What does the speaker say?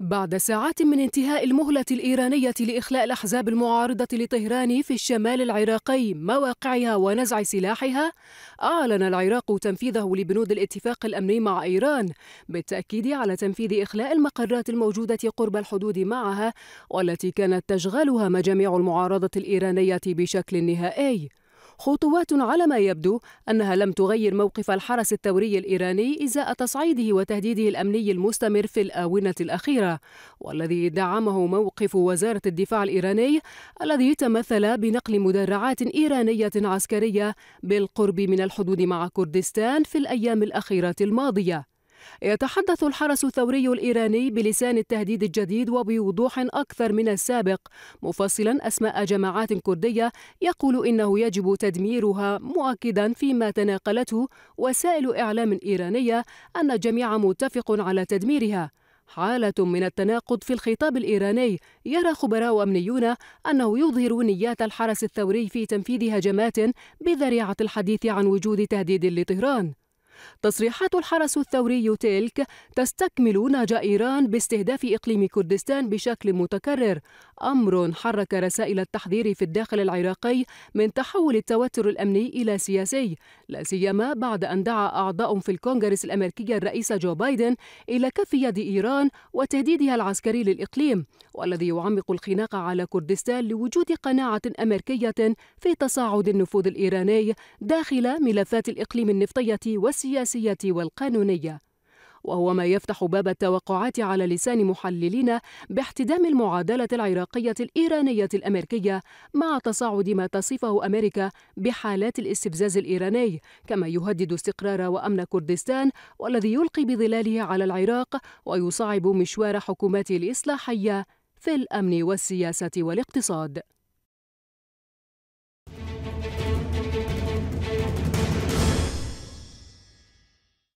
بعد ساعات من انتهاء المهلة الإيرانية لإخلاء الأحزاب المعارضة لطهران في الشمال العراقي مواقعها ونزع سلاحها، أعلن العراق تنفيذه لبنود الاتفاق الأمني مع إيران، بالتأكيد على تنفيذ إخلاء المقرات الموجودة قرب الحدود معها والتي كانت تشغلها مجاميع المعارضة الإيرانية بشكل نهائي. خطوات على ما يبدو أنها لم تغير موقف الحرس الثوري الإيراني إزاء تصعيده وتهديده الأمني المستمر في الآونة الأخيرة والذي دعمه موقف وزارة الدفاع الإيراني الذي تمثل بنقل مدرعات إيرانية عسكرية بالقرب من الحدود مع كردستان في الأيام الأخيرة الماضية يتحدث الحرس الثوري الإيراني بلسان التهديد الجديد وبوضوح أكثر من السابق مفصلا أسماء جماعات كردية يقول إنه يجب تدميرها مؤكدا فيما تناقلته وسائل إعلام إيرانية أن الجميع متفق على تدميرها حالة من التناقض في الخطاب الإيراني يرى خبراء أمنيون أنه يظهر نيات الحرس الثوري في تنفيذ هجمات بذريعة الحديث عن وجود تهديد لطهران تصريحات الحرس الثوري تلك تستكمل نهج إيران باستهداف إقليم كردستان بشكل متكرر امر حرك رسائل التحذير في الداخل العراقي من تحول التوتر الامني الى سياسي لا سيما بعد ان دعا اعضاء في الكونغرس الامريكي الرئيس جو بايدن الى كف يد ايران وتهديدها العسكري للاقليم والذي يعمق الخناق على كردستان لوجود قناعه امريكيه في تصاعد النفوذ الايراني داخل ملفات الاقليم النفطيه والسياسيه والقانونيه وهو ما يفتح باب التوقعات على لسان محللين باحتدام المعادلة العراقية الإيرانية الأمريكية مع تصاعد ما تصفه أمريكا بحالات الاستفزاز الإيراني كما يهدد استقرار وأمن كردستان والذي يلقي بظلاله على العراق ويصعب مشوار حكومات الإصلاحية في الأمن والسياسة والاقتصاد